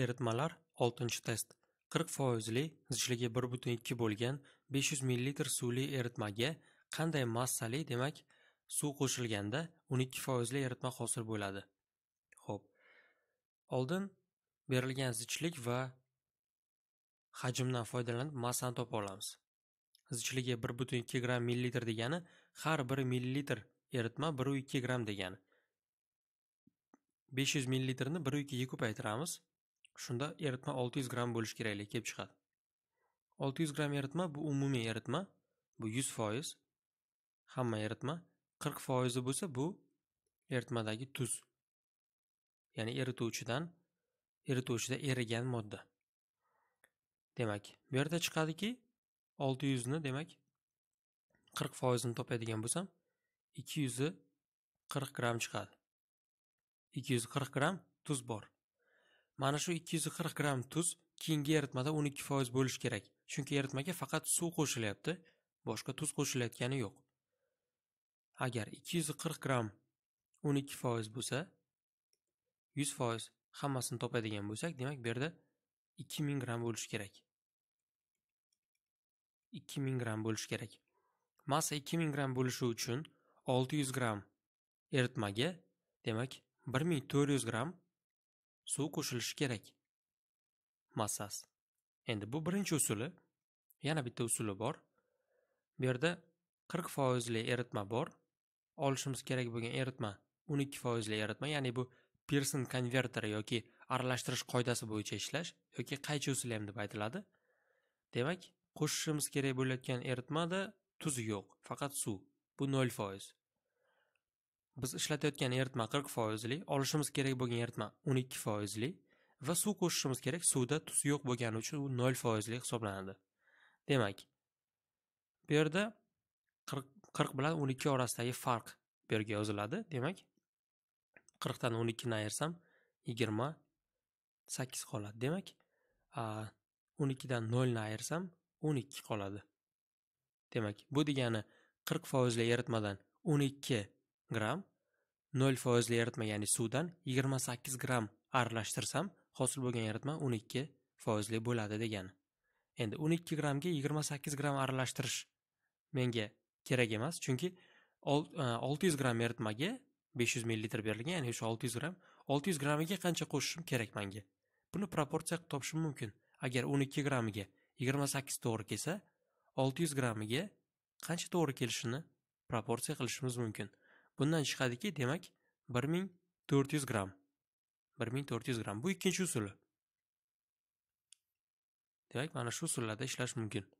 Eritmalar 6-test. 40 foizli zichligi 1,2 bo'lgan 500 ml suvli eritmaga qanday massali, demak, suv qo'shilganda 12 foizli eritma hosil bo'ladi. Xo'p. Oldin berilgan zichlik va hajmdan foydalanib massani topa olamiz. Zichligi 1,2 gram millilitr degani har 1 millilitr eritma 1,2 gram degani. 500 ni 1,2 ga ko'paytiramiz. shunda eritma 600 gram bo'lishi keraklik kelib chiqadi 600 gram eritma bu umumiy eritma bu 100 foiz hamma eritma 40 foizi bo'lsa bu eritmadagi tuz ya'ni erituvchidan erituvchida erigan modda demak bu yerda chiqadiki 600 ni demak 40 foizini topadigan bo'lsam 200 ni 40 gramm chiqadi 240 gram tuz bor Mana shu 240 gramm tuz keyingi eritmada 12% bo'lishi kerak. Chunki eritmaga faqat suv qo'shilyapti, boshqa tuz qo'shilayotgani yo'q. Agar 240 gramm 12% bo'lsa, 100% hammasini topadigan bo'lsak, demak bu yerda 2000 gramm bo'lishi kerak. 2000 gramm bo'lishi kerak. Massa 2000 gramm bo'lishi uchun 600 gramm eritmaga, demak 1400 gramm suv qo'shilishi kerak massas endi bu birinchi usuli yana bitta usuli bor bu yerda qirq foizli eritma bor olishimiz kerak bo'lgan eritma o'n ikki foizli eritma ya'ni bu pirson konverteri yoki aralashtirish qoidasi bo'yicha ishlash yoki qaychi usuli ham deb aytiladi demak qo'shishimiz kerak bo'layotgan eritmada tuz yo'q faqat suv bu nol foiz Biz ishlatayotgan eritma qirq foizli, olishimiz kerak bo'lgan eritma ikki foizli va suv qo'shishimiz kerak. Suvda tuz yo'q bo'lgani uchun u nol foizli hisoblanadi. Demak, bu yerda 40 bilan 12 orasidagi farq bu yerga yoziladi. Demak, 40 dan 12 ni ayirsam yigirma sakkiz qoladi. Demak, 12 dan 0 ni ayirsam 12 qoladi. Demak, bu degani qirq foizli eritmadan 12 gram, 0 foizli eritma ya'ni suvdan 28 gram aralashtirsam, hosil bo'lgan eritma 12 foizli bo'ladi degan. Endi 12 gramga 28 gram aralashtirish menga kerak emas, chunki 600 e, gram eritmaga 500 ml berilgan, ya'ni o'sha 600 gram, 600 gramiga qancha qo'shishim kerak menga? Buni proporsiya qilib topishim mumkin. Agar 12 gramiga 28 to'g'ri kelsa, 600 gramiga qancha to'g'ri kelishini proporsiya qilishimiz mumkin. bundan chiqadiki demak 1400 ming 1400 yuz bu ikkinchi usuli demak mana shu usullarda ishlash mumkin